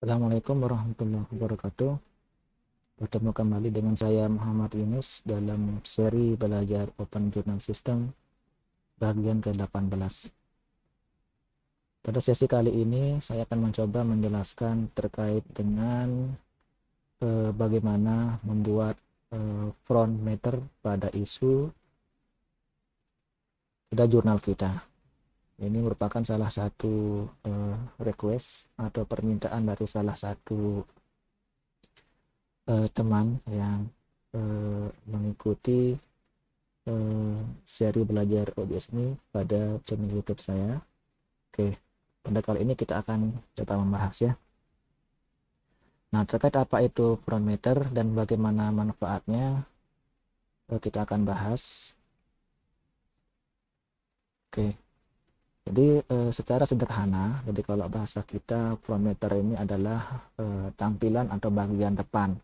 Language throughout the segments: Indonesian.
Assalamualaikum warahmatullahi wabarakatuh. Bertemu kembali dengan saya Muhammad Yunus dalam seri belajar Open Journal System bagian ke-18. Pada sesi kali ini saya akan mencoba menjelaskan terkait dengan eh, bagaimana membuat eh, front meter pada isu pada jurnal kita ini merupakan salah satu uh, request atau permintaan dari salah satu uh, teman yang uh, mengikuti uh, seri belajar OBS ini pada channel YouTube saya. Oke, pada kali ini kita akan coba membahas ya. Nah, terkait apa itu parameter dan bagaimana manfaatnya, kita akan bahas. Oke. Jadi eh, secara sederhana, jadi kalau bahasa kita prometer ini adalah eh, tampilan atau bagian depan.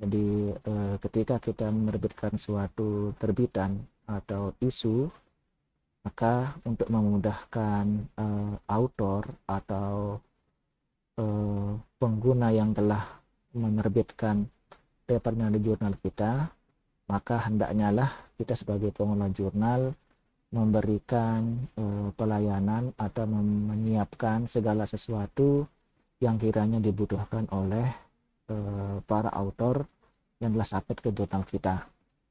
Jadi eh, ketika kita menerbitkan suatu terbitan atau isu, maka untuk memudahkan eh, autor atau pengguna yang telah menerbitkan papernya di jurnal kita, maka hendaknya lah kita sebagai pengelola jurnal memberikan uh, pelayanan atau menyiapkan segala sesuatu yang kiranya dibutuhkan oleh uh, para autor yang telah sampai ke jurnal kita.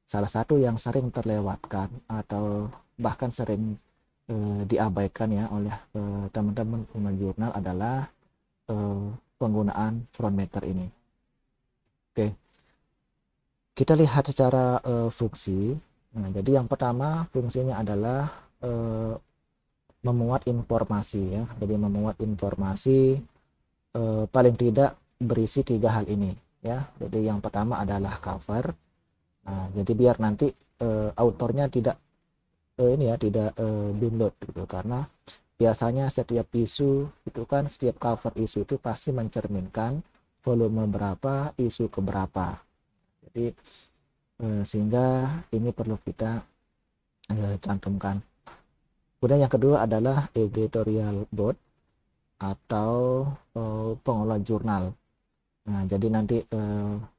Salah satu yang sering terlewatkan atau bahkan sering uh, diabaikan ya oleh teman-teman penggunaan jurnal adalah penggunaan front meter ini. Oke. Kita lihat secara fungsi Nah, jadi yang pertama fungsinya adalah e, memuat informasi ya. Jadi memuat informasi e, paling tidak berisi tiga hal ini ya. Jadi yang pertama adalah cover. Nah, jadi biar nanti e, autornya tidak e, ini ya tidak e, download gitu karena biasanya setiap isu itu kan setiap cover isu itu pasti mencerminkan volume berapa, isu keberapa. Jadi Eh, sehingga ini perlu kita eh, cantumkan kemudian yang kedua adalah editorial board atau eh, pengolah jurnal nah jadi nanti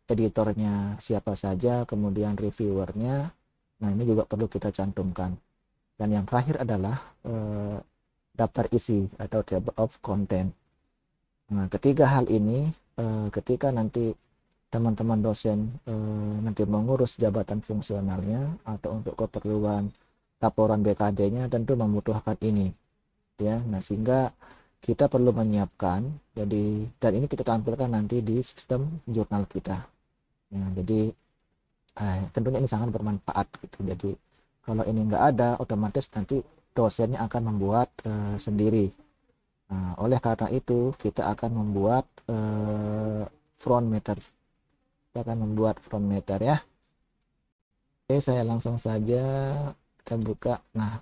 editornya siapa saja kemudian reviewernya nah ini juga perlu kita cantumkan dan yang terakhir adalah daftar isi atau table of content nah ketiga hal ini ketika nanti teman-teman dosen e, nanti mengurus jabatan fungsionalnya atau untuk keperluan laporan BKD-nya tentu membutuhkan ini ya nah sehingga kita perlu menyiapkan jadi dan ini kita tampilkan nanti di sistem jurnal kita ya, jadi eh, tentunya ini sangat bermanfaat gitu jadi kalau ini enggak ada otomatis nanti dosennya akan membuat e, sendiri nah, oleh karena itu kita akan membuat e, front meter kita akan membuat form meter ya oke saya langsung saja kita buka nah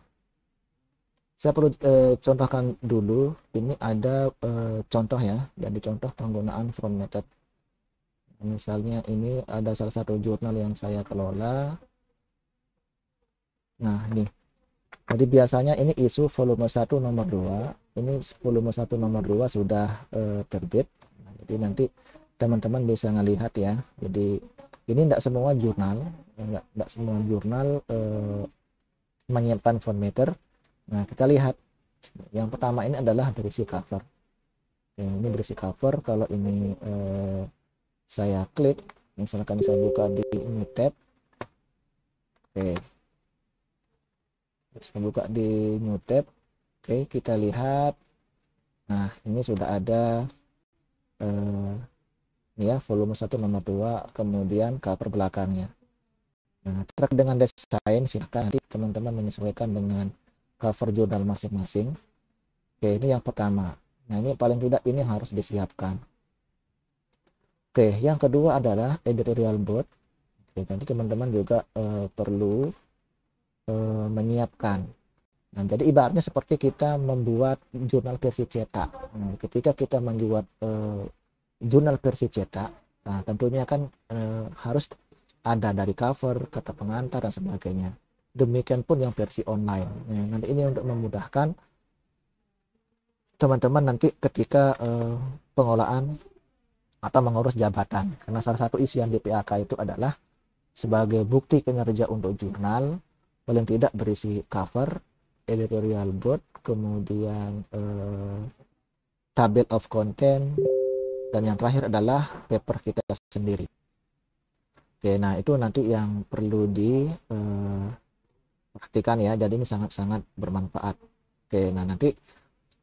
saya perlu e, contohkan dulu ini ada e, contoh ya jadi contoh penggunaan form method misalnya ini ada salah satu jurnal yang saya kelola nah nih jadi biasanya ini isu volume 1 nomor 2 ini volume 1 nomor 2 sudah e, terbit nah, jadi nanti teman-teman bisa ngelihat ya jadi ini tidak semua jurnal tidak ya, semua jurnal eh, menyiapkan font meter nah kita lihat yang pertama ini adalah berisi cover ya, ini berisi cover kalau ini eh, saya klik misalkan saya buka di new tab oke terus saya buka di new tab oke kita lihat nah ini sudah ada eh, ya volume 1 nomor 2 kemudian cover belakangnya nah track dengan desain silahkan nanti teman-teman menyesuaikan dengan cover jurnal masing-masing oke ini yang pertama nah ini paling tidak ini harus disiapkan oke yang kedua adalah editorial board oke, nanti teman-teman juga uh, perlu uh, menyiapkan Nah, jadi ibaratnya seperti kita membuat jurnal versi cetak. Nah, ketika kita membuat uh, jurnal versi cetak nah tentunya kan e, harus ada dari cover kata pengantar dan sebagainya demikian pun yang versi online nah, nanti ini untuk memudahkan teman-teman nanti ketika e, pengolahan atau mengurus jabatan karena salah satu isian DPAK itu adalah sebagai bukti kinerja untuk jurnal paling tidak berisi cover editorial board kemudian e, tabel of content dan yang terakhir adalah paper kita sendiri oke nah itu nanti yang perlu diperhatikan eh, ya jadi ini sangat-sangat bermanfaat oke nah nanti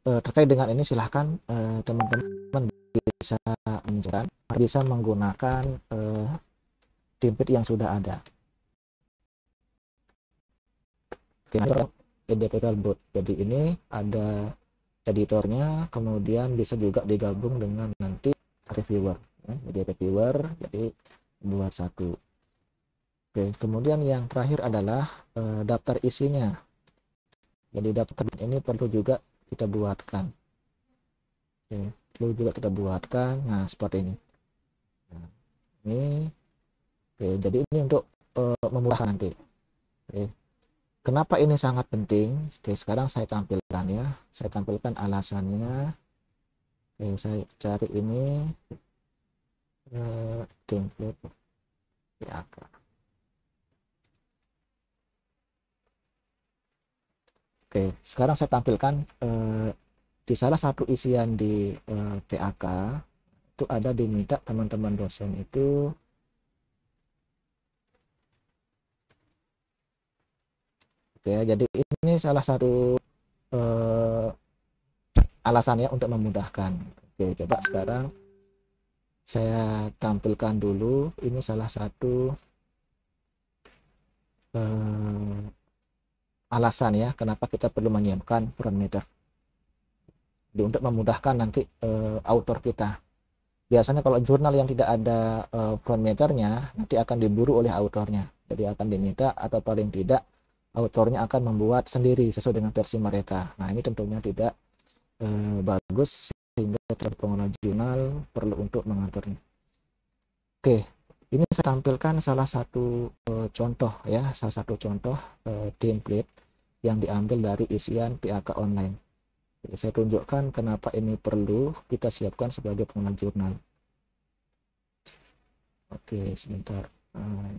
eh, terkait dengan ini silahkan eh, teman-teman bisa menjelaskan, bisa menggunakan template yang sudah ada oke nah, editorial board jadi ini ada editornya kemudian bisa juga digabung dengan nanti reviewer ya, media reviewer jadi buat satu oke kemudian yang terakhir adalah e, daftar isinya jadi daftar ini perlu juga kita buatkan oke perlu juga kita buatkan nah seperti ini nah, ini oke jadi ini untuk e, nanti oke kenapa ini sangat penting oke sekarang saya tampilkan ya saya tampilkan alasannya yang saya cari ini uh, eh, template PAK oke sekarang saya tampilkan uh, di salah satu isian di uh, eh, PAK itu ada diminta teman-teman dosen itu oke jadi ini salah satu uh, alasannya untuk memudahkan oke coba sekarang saya tampilkan dulu ini salah satu eh, alasan ya kenapa kita perlu menyiapkan parameter Jadi, untuk memudahkan nanti eh, author kita biasanya kalau jurnal yang tidak ada uh, eh, front meternya nanti akan diburu oleh autornya jadi akan diminta atau paling tidak autornya akan membuat sendiri sesuai dengan versi mereka nah ini tentunya tidak eh, bagus sehingga kita pengguna jurnal perlu untuk mengaturnya. Oke, ini saya tampilkan salah satu eh, contoh ya, salah satu contoh eh, template yang diambil dari isian PAK online. Jadi, saya tunjukkan kenapa ini perlu kita siapkan sebagai pengguna jurnal. Oke, sebentar. Eh,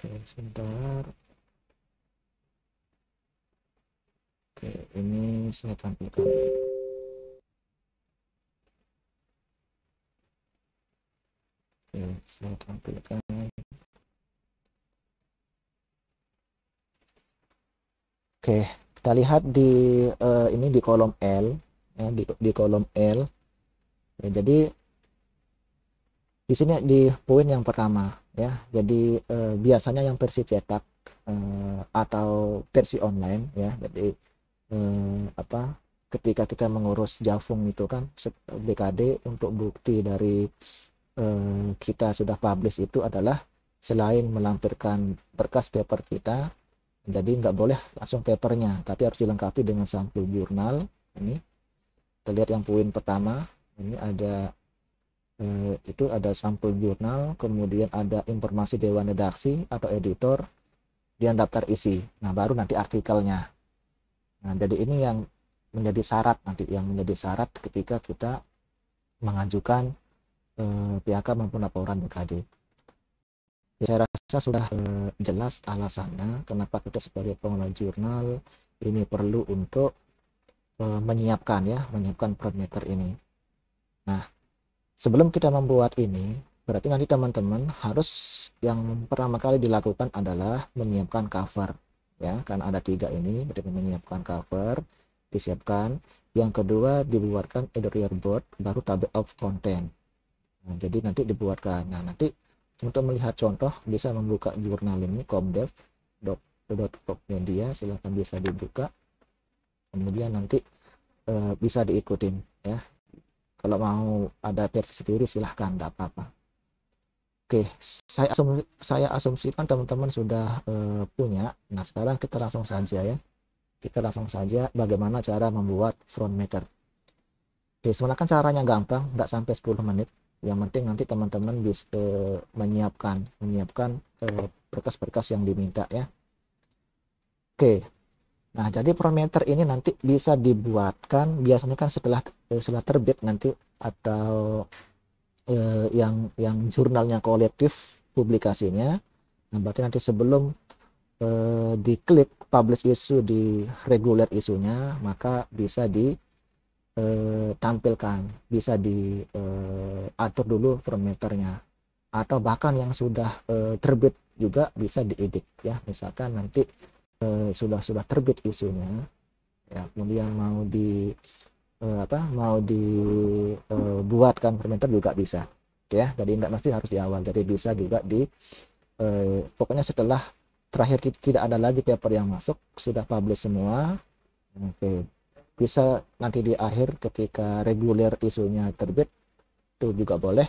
oke, sebentar. oke ini saya tampilkan oke saya tampilkan oke kita lihat di uh, ini di kolom L ya, di, di kolom L ya, jadi di sini di poin yang pertama ya jadi uh, biasanya yang versi cetak eh, atau versi online ya jadi eh, apa ketika kita mengurus jafung itu kan BKD untuk bukti dari eh, kita sudah publish itu adalah selain melampirkan berkas paper kita jadi nggak boleh langsung papernya tapi harus dilengkapi dengan sampul jurnal ini terlihat yang poin pertama ini ada eh, itu ada sampul jurnal kemudian ada informasi dewan redaksi atau editor dia daftar isi nah baru nanti artikelnya Nah, jadi ini yang menjadi syarat nanti yang menjadi syarat ketika kita mengajukan eh, PHK maupun laporan BKD. Ya, saya rasa sudah eh, jelas alasannya kenapa kita sebagai pengelola jurnal ini perlu untuk eh, menyiapkan ya, menyiapkan parameter ini. Nah, sebelum kita membuat ini, berarti nanti teman-teman harus yang pertama kali dilakukan adalah menyiapkan cover ya karena ada tiga ini berarti menyiapkan cover disiapkan yang kedua dibuatkan editorial board baru tab of content nah, jadi nanti dibuatkan nah nanti untuk melihat contoh bisa membuka jurnal ini comdev media silahkan bisa dibuka kemudian nanti e, bisa diikutin ya kalau mau ada versi sendiri silahkan tidak apa-apa Oke, saya asum, saya asumsikan teman-teman sudah uh, punya. Nah, sekarang kita langsung saja ya. Kita langsung saja bagaimana cara membuat front meter. Oke, sebenarnya kan caranya gampang, nggak sampai 10 menit. Yang penting nanti teman-teman bisa uh, eh, menyiapkan menyiapkan eh, berkas-berkas uh, yang diminta ya. Oke. Nah, jadi front meter ini nanti bisa dibuatkan biasanya kan setelah setelah terbit nanti atau eh, yang yang jurnalnya kolektif publikasinya nah berarti nanti sebelum eh, diklik publish isu di reguler isunya maka bisa ditampilkan, eh, bisa diatur eh, dulu parameternya atau bahkan yang sudah eh, terbit juga bisa diedit ya misalkan nanti eh, sudah sudah terbit isunya ya kemudian mau di uh, apa mau dibuatkan eh, uh, fermenter juga bisa ya jadi tidak mesti harus di awal jadi bisa juga di uh, pokoknya setelah terakhir tidak ada lagi paper yang masuk sudah publish semua oke okay. bisa nanti di akhir ketika reguler isunya terbit itu juga boleh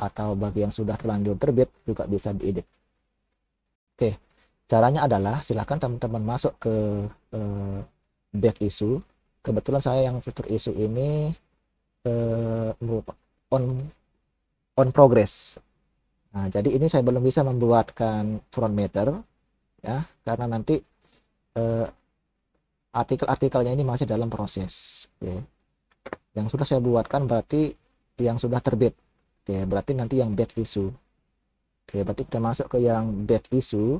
atau bagi yang sudah terlanjur terbit juga bisa diedit oke okay. caranya adalah silahkan teman-teman masuk ke uh, back issue kebetulan saya yang fitur isu ini eh, on on progress nah jadi ini saya belum bisa membuatkan front meter ya karena nanti eh, artikel-artikelnya ini masih dalam proses okay. yang sudah saya buatkan berarti yang sudah terbit oke berarti nanti yang bad isu. oke berarti kita masuk ke yang bad issue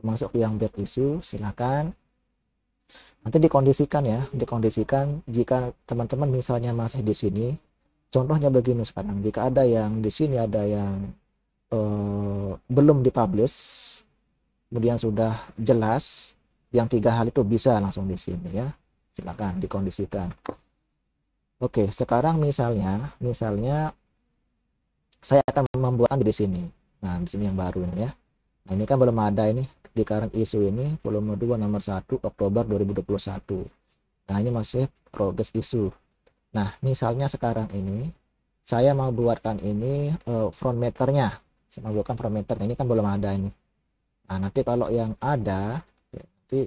masuk ke yang bad isu, silakan nanti dikondisikan ya dikondisikan jika teman-teman misalnya masih di sini contohnya begini sekarang jika ada yang di sini ada yang eh, belum dipublish kemudian sudah jelas yang tiga hal itu bisa langsung di sini ya silakan dikondisikan oke sekarang misalnya misalnya saya akan membuat di sini nah di sini yang baru ini ya Nah, ini kan belum ada ini di current isu ini volume 2 nomor 1 Oktober 2021. Nah, ini masih progress isu Nah, misalnya sekarang ini saya mau buatkan ini uh, front meternya. Saya mau buatkan front meter. Nah, ini kan belum ada ini. Nah, nanti kalau yang ada ya, nanti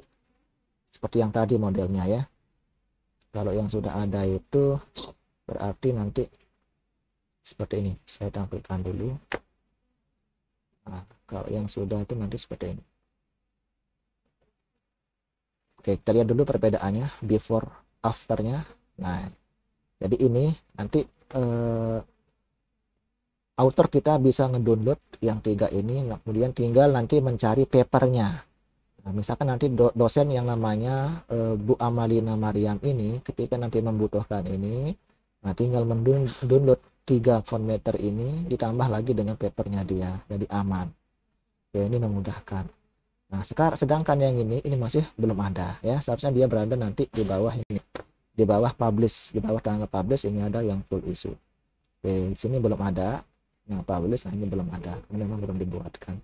seperti yang tadi modelnya ya. Kalau yang sudah ada itu berarti nanti seperti ini. Saya tampilkan dulu. Nah, kalau yang sudah itu nanti seperti ini. Oke, kita lihat dulu perbedaannya before afternya. Nah, jadi ini nanti eh, author kita bisa ngedownload yang tiga ini, kemudian tinggal nanti mencari papernya. Nah, misalkan nanti do dosen yang namanya eh, Bu Amalina Mariam ini, ketika nanti membutuhkan ini, nah tinggal mendownload tiga font meter ini ditambah lagi dengan papernya dia jadi aman ya ini memudahkan nah sekarang sedangkan yang ini ini masih belum ada ya seharusnya dia berada nanti di bawah ini di bawah publish di bawah tanggal publish ini ada yang full issue oke di sini belum ada yang publish nah ini belum ada ini memang belum dibuatkan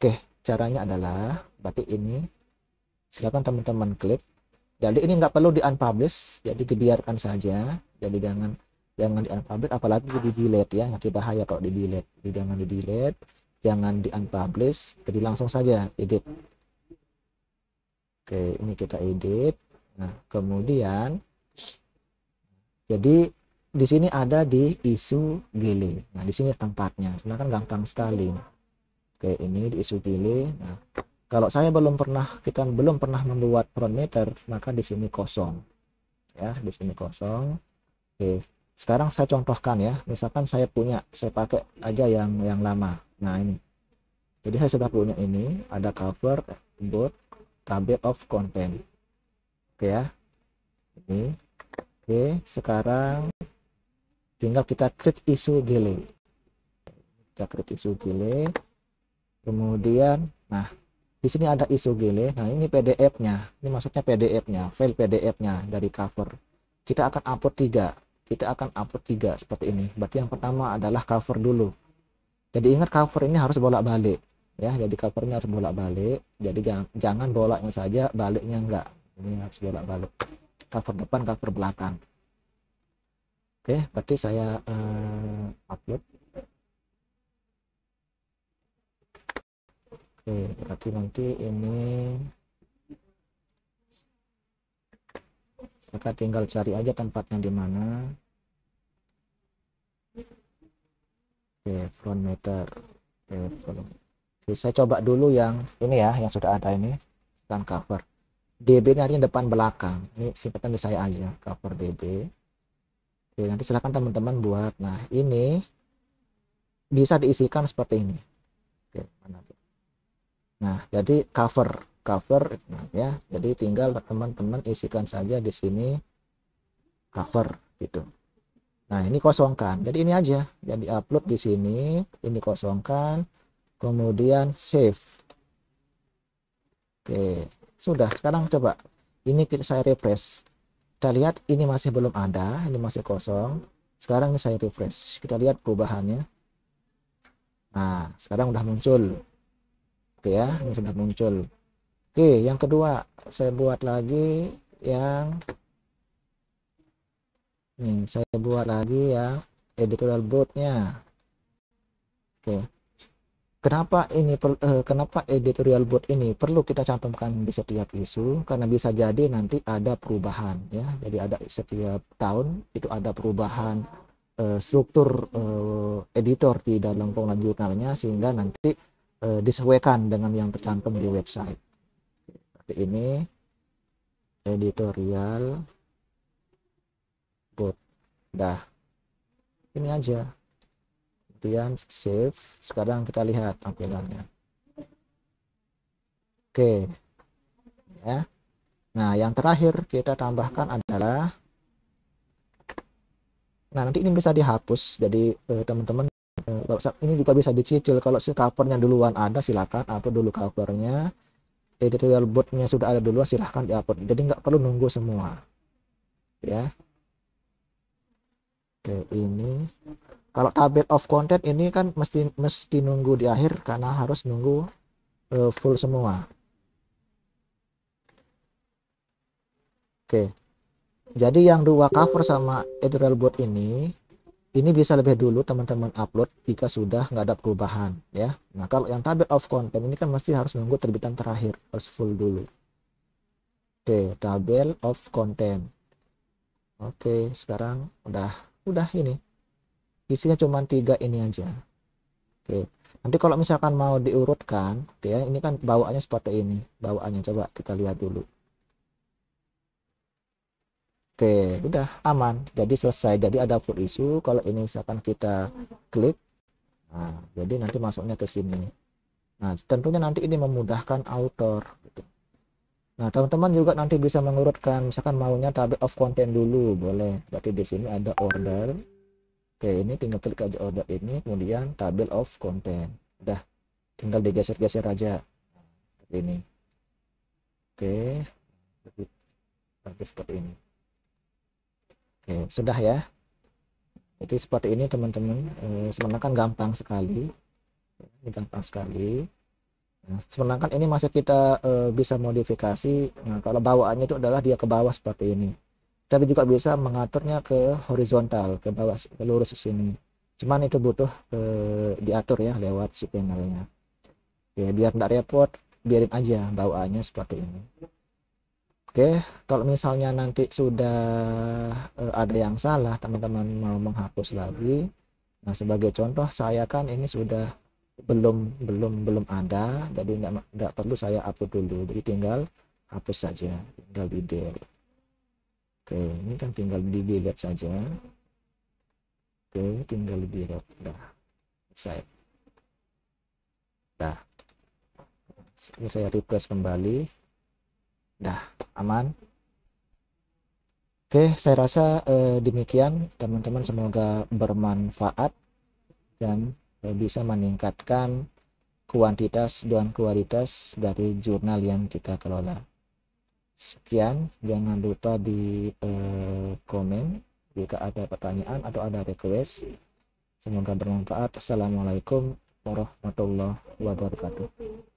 oke caranya adalah berarti ini silakan teman-teman klik jadi ini nggak perlu di unpublish jadi dibiarkan saja jadi jangan jangan di unpublish apalagi di delete ya nanti bahaya kalau di delete jadi jangan di delete jangan di unpublish jadi langsung saja edit oke ini kita edit nah kemudian jadi di sini ada di isu gile. Nah, di sini tempatnya. Sebenarnya kan gampang sekali. Oke, ini di isu gile. Nah, kalau saya belum pernah kita belum pernah membuat front meter, maka di sini kosong. Ya, di sini kosong. Oke sekarang saya contohkan ya misalkan saya punya saya pakai aja yang yang lama nah ini jadi saya sudah punya ini ada cover board table of content oke ya ini oke sekarang tinggal kita create isu gile kita create isu gile kemudian nah di sini ada isu gile nah ini pdf nya ini maksudnya pdf nya file pdf nya dari cover kita akan upload tiga kita akan upload tiga seperti ini berarti yang pertama adalah cover dulu jadi ingat cover ini harus bolak-balik ya jadi covernya harus bolak-balik jadi jangan, jangan bolaknya saja baliknya enggak ini harus bolak-balik cover depan cover belakang oke berarti saya eh, upload oke berarti nanti ini maka tinggal cari aja tempatnya di mana oke front meter oke oke saya coba dulu yang ini ya yang sudah ada ini dan cover DB ini artinya depan belakang ini singkatan di saya aja cover DB oke nanti silahkan teman-teman buat nah ini bisa diisikan seperti ini oke mana nah jadi cover cover nah, ya jadi tinggal teman-teman isikan saja di sini cover gitu Nah, ini kosongkan. Jadi ini aja yang diupload di sini, ini kosongkan, kemudian save. Oke, sudah. Sekarang coba ini saya refresh. Kita lihat ini masih belum ada, ini masih kosong. Sekarang ini saya refresh. Kita lihat perubahannya. Nah, sekarang udah muncul. Oke ya, ini sudah muncul. Oke, yang kedua saya buat lagi yang nih hmm, saya buat lagi ya editorial boardnya oke kenapa ini per, eh, kenapa editorial board ini perlu kita cantumkan di setiap isu karena bisa jadi nanti ada perubahan ya jadi ada setiap tahun itu ada perubahan eh, struktur eh, editor di dalam pengelolaan jurnalnya sehingga nanti eh, disesuaikan dengan yang tercantum di website seperti ini editorial udah ini aja kemudian save sekarang kita lihat tampilannya oke ya nah yang terakhir kita tambahkan adalah nah nanti ini bisa dihapus jadi eh, teman-teman eh, eh, ini juga bisa dicicil kalau si covernya duluan ada silakan upload dulu covernya editorial boardnya sudah ada duluan silahkan diupload jadi nggak perlu nunggu semua ya Oke, ini kalau tabel of content ini kan mesti mesti nunggu di akhir karena harus nunggu uh, full semua. Oke. Jadi yang dua cover sama editorial board ini ini bisa lebih dulu teman-teman upload jika sudah nggak ada perubahan ya. Nah kalau yang tabel of content ini kan mesti harus nunggu terbitan terakhir harus full dulu. Oke, tabel of content. Oke, sekarang udah udah ini isinya cuma tiga ini aja oke nanti kalau misalkan mau diurutkan ya ini kan bawaannya seperti ini bawaannya coba kita lihat dulu oke udah aman jadi selesai jadi ada full issue kalau ini misalkan kita klik nah, jadi nanti masuknya ke sini nah tentunya nanti ini memudahkan author gitu. Nah, teman-teman juga nanti bisa mengurutkan misalkan maunya tabel of content dulu, boleh. Berarti di sini ada order. Oke, ini tinggal klik aja order ini, kemudian tabel of content. Udah. Tinggal digeser-geser aja. Seperti ini. Oke. Seperti, seperti ini. Oke, sudah ya. Jadi seperti ini teman-teman. Eh, sebenarnya kan gampang sekali. Ini gampang sekali. Nah, sebenarnya kan ini masih kita e, bisa modifikasi. Nah, kalau bawaannya itu adalah dia ke bawah seperti ini. Tapi juga bisa mengaturnya ke horizontal, ke bawah, ke lurus sini. Cuman itu butuh e, diatur ya lewat si panelnya. Oke, biar tidak repot, biarin aja bawaannya seperti ini. Oke, kalau misalnya nanti sudah e, ada yang salah, teman-teman mau menghapus lagi. Nah, sebagai contoh, saya kan ini sudah belum belum belum ada jadi tidak perlu saya upload dulu jadi tinggal hapus saja tinggal di delete oke ini kan tinggal di delete saja oke tinggal di delete dah selesai dah ini saya refresh kembali dah aman oke saya rasa eh, demikian teman-teman semoga bermanfaat dan Eh, bisa meningkatkan kuantitas dan kualitas dari jurnal yang kita kelola. Sekian, jangan lupa di eh, komen jika ada pertanyaan atau ada request. Semoga bermanfaat. Assalamualaikum warahmatullahi wabarakatuh.